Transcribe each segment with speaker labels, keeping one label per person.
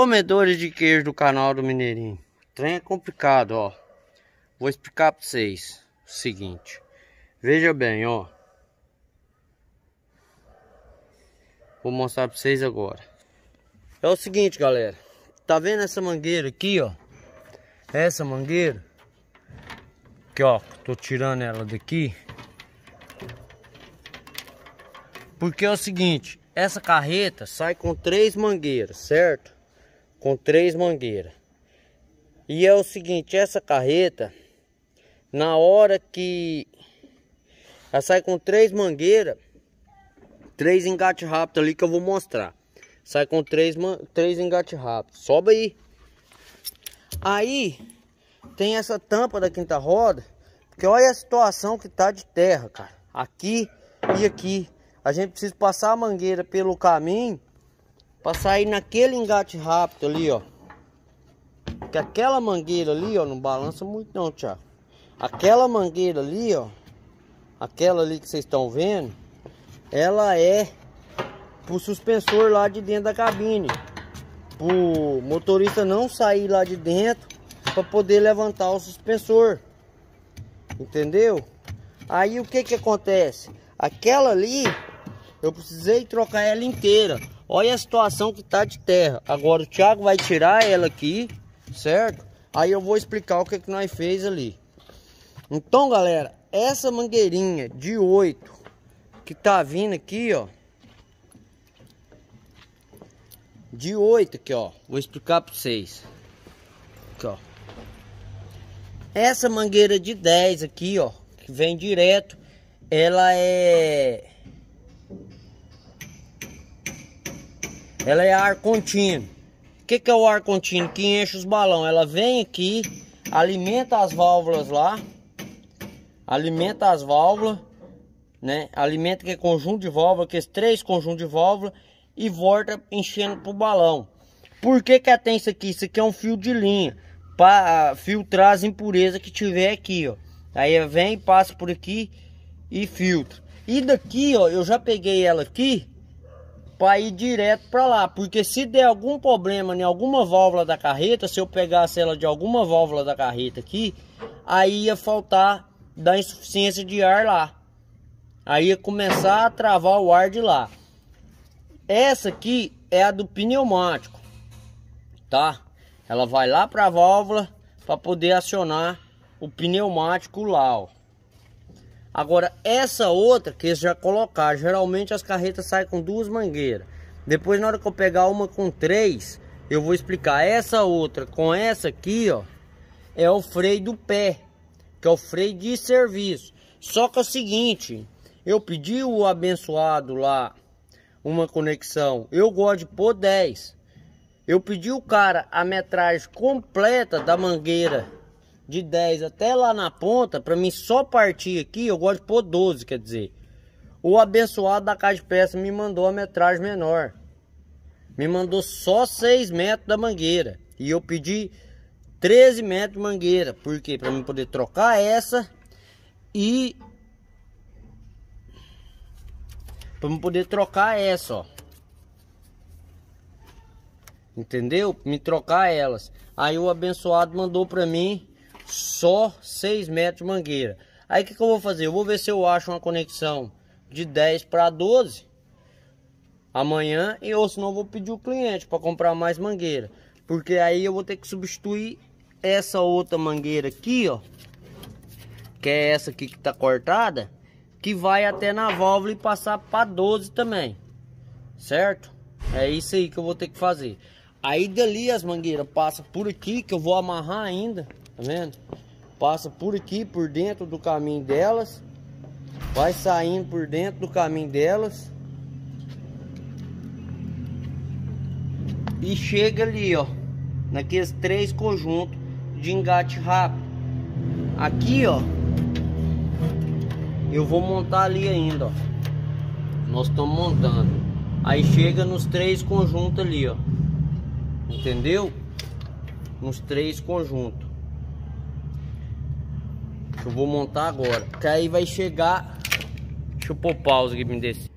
Speaker 1: Comedores de queijo do canal do Mineirinho. O trem é complicado, ó. Vou explicar para vocês o seguinte. Veja bem, ó. Vou mostrar para vocês agora. É o seguinte, galera. Tá vendo essa mangueira aqui, ó? É essa mangueira. Que, ó. Tô tirando ela daqui. Porque é o seguinte. Essa carreta sai com três mangueiras, certo? com três mangueiras. E é o seguinte, essa carreta, na hora que ela sai com três mangueiras, três engate rápido ali que eu vou mostrar. Sai com três, três engate rápido. Sobe aí. Aí tem essa tampa da quinta roda, porque olha a situação que tá de terra, cara. Aqui e aqui. A gente precisa passar a mangueira pelo caminho Pra sair naquele engate rápido ali, ó. Porque aquela mangueira ali, ó, não balança muito não, Thiago. Aquela mangueira ali, ó, aquela ali que vocês estão vendo, ela é pro suspensor lá de dentro da cabine. Pro motorista não sair lá de dentro para poder levantar o suspensor. Entendeu? Aí o que que acontece? Aquela ali, eu precisei trocar ela inteira. Olha a situação que tá de terra. Agora o Thiago vai tirar ela aqui, certo? Aí eu vou explicar o que, que nós fez ali. Então, galera, essa mangueirinha de 8 que tá vindo aqui, ó. De 8 aqui, ó. Vou explicar para vocês. Aqui, ó. Essa mangueira de 10 aqui, ó, que vem direto, ela é Ela é ar contínuo. O que, que é o ar contínuo? Que enche os balão. Ela vem aqui, alimenta as válvulas lá. Alimenta as válvulas, né? Alimenta que é conjunto de válvula, que é três conjuntos de válvula e volta enchendo pro balão. Por que que tem isso aqui? Isso aqui é um fio de linha para filtrar as impurezas que tiver aqui, ó. Aí vem, passa por aqui e filtra. E daqui, ó, eu já peguei ela aqui para ir direto para lá, porque se der algum problema em alguma válvula da carreta, se eu pegasse ela de alguma válvula da carreta aqui, aí ia faltar da insuficiência de ar lá. Aí ia começar a travar o ar de lá. Essa aqui é a do pneumático, tá? Ela vai lá para a válvula para poder acionar o pneumático lá, ó. Agora, essa outra que já colocar, geralmente as carretas saem com duas mangueiras. Depois, na hora que eu pegar uma com três, eu vou explicar. Essa outra com essa aqui, ó, é o freio do pé, que é o freio de serviço. Só que é o seguinte, eu pedi o abençoado lá uma conexão, eu gosto de pôr 10. Eu pedi o cara a metragem completa da mangueira de 10 até lá na ponta, para mim só partir aqui, eu gosto de pôr 12, quer dizer. O abençoado da caixa de peça me mandou a metragem menor. Me mandou só 6 metros da mangueira. E eu pedi 13 metros de mangueira. Por quê? Para mim poder trocar essa e... Para mim poder trocar essa, ó. Entendeu? Me trocar elas. Aí o abençoado mandou para mim só 6 metros de mangueira. Aí o que, que eu vou fazer? Eu vou ver se eu acho uma conexão de 10 para 12 amanhã e ou senão vou pedir o cliente para comprar mais mangueira, porque aí eu vou ter que substituir essa outra mangueira aqui, ó, que é essa aqui que tá cortada, que vai até na válvula e passar para 12 também. Certo? É isso aí que eu vou ter que fazer. Aí dali as mangueiras passam por aqui que eu vou amarrar ainda. Tá vendo? Passa por aqui, por dentro do caminho delas. Vai saindo por dentro do caminho delas. E chega ali, ó. Naqueles três conjuntos de engate rápido. Aqui, ó. Eu vou montar ali ainda, ó. Nós estamos montando. Aí chega nos três conjuntos ali, ó. Entendeu? Nos três conjuntos. Que eu vou montar agora. Que aí vai chegar... Deixa eu pôr pausa aqui pra me descer.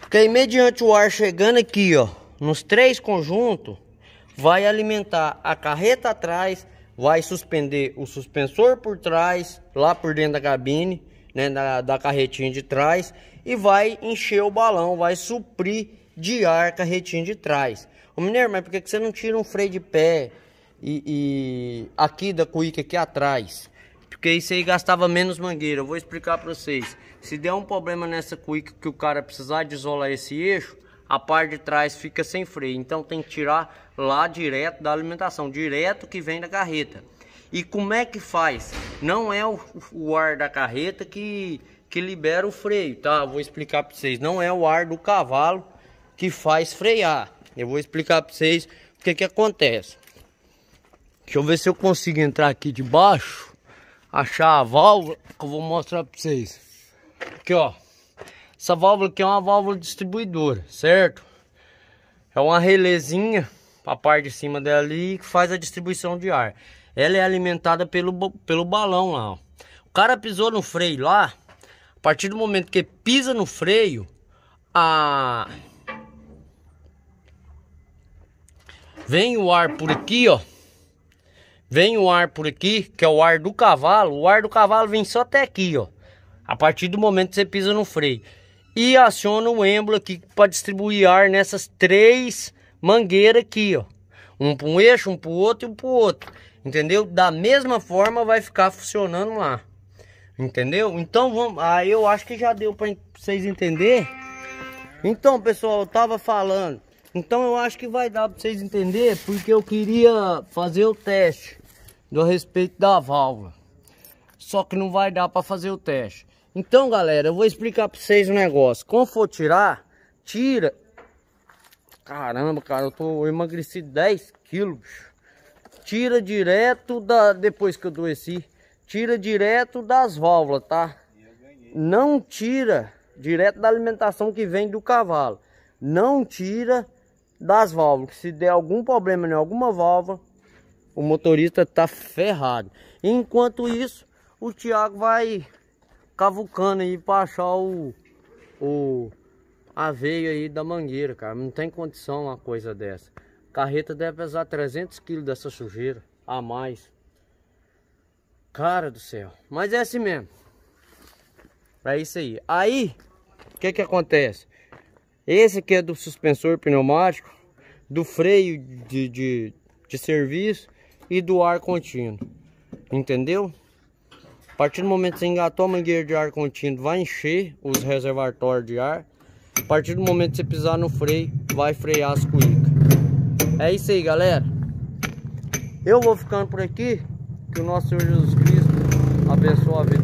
Speaker 1: Porque aí, mediante o ar chegando aqui, ó. Nos três conjuntos. Vai alimentar a carreta atrás. Vai suspender o suspensor por trás. Lá por dentro da cabine. Né, da, da carretinha de trás e vai encher o balão, vai suprir de ar a carretinha de trás. Ô Mineiro, mas por que, que você não tira um freio de pé e, e aqui da cuíca aqui atrás? Porque isso aí gastava menos mangueira. Eu vou explicar para vocês. Se der um problema nessa cuíca que o cara precisar de isolar esse eixo, a parte de trás fica sem freio. Então tem que tirar lá direto da alimentação, direto que vem da carreta. E como é que faz? Não é o, o ar da carreta que, que libera o freio, tá? vou explicar para vocês. Não é o ar do cavalo que faz frear. Eu vou explicar para vocês o que que acontece. Deixa eu ver se eu consigo entrar aqui de baixo achar a válvula, que eu vou mostrar para vocês. Aqui, ó. Essa válvula aqui é uma válvula distribuidora, certo? É uma relezinha, a parte de cima dela ali, que faz a distribuição de ar. Ela é alimentada pelo, pelo balão lá, ó. O cara pisou no freio lá, a partir do momento que pisa no freio, a... Vem o ar por aqui, ó. Vem o ar por aqui, que é o ar do cavalo. O ar do cavalo vem só até aqui, ó. A partir do momento que você pisa no freio. E aciona o embolo aqui para distribuir ar nessas três mangueiras aqui, ó. Um para um eixo, um para o outro e um para o outro. Entendeu? Da mesma forma vai ficar funcionando lá. Entendeu? Então vamos. Aí ah, eu acho que já deu para vocês entender. Então, pessoal, eu tava falando. Então eu acho que vai dar para vocês entender, porque eu queria fazer o teste do respeito da válvula. Só que não vai dar para fazer o teste. Então, galera, eu vou explicar para vocês um negócio. Quando for tirar, tira. Caramba, cara, eu tô eu emagreci 10 quilos. Tira direto da depois que eu adoeci, tira direto das válvulas, tá? Não tira direto da alimentação que vem do cavalo. Não tira das válvulas. Se der algum problema em alguma válvula, o motorista tá ferrado. Enquanto isso, o Thiago vai cavucando aí pra achar o, o a veia aí da mangueira, cara. Não tem condição uma coisa dessa. Carreta deve pesar 300 quilos dessa sujeira a mais. Cara do céu. Mas é assim mesmo. É isso aí. Aí, o que que acontece? Esse aqui é do suspensor pneumático, do freio de, de, de serviço e do ar contínuo. Entendeu? A partir do momento que você engatou a mangueira de ar contínuo, vai encher os reservatórios de ar. A partir do momento que você pisar no freio, vai frear as cuicas. É isso aí, galera. Eu vou ficando por aqui. Que o nosso Senhor Jesus Cristo abençoe a vida.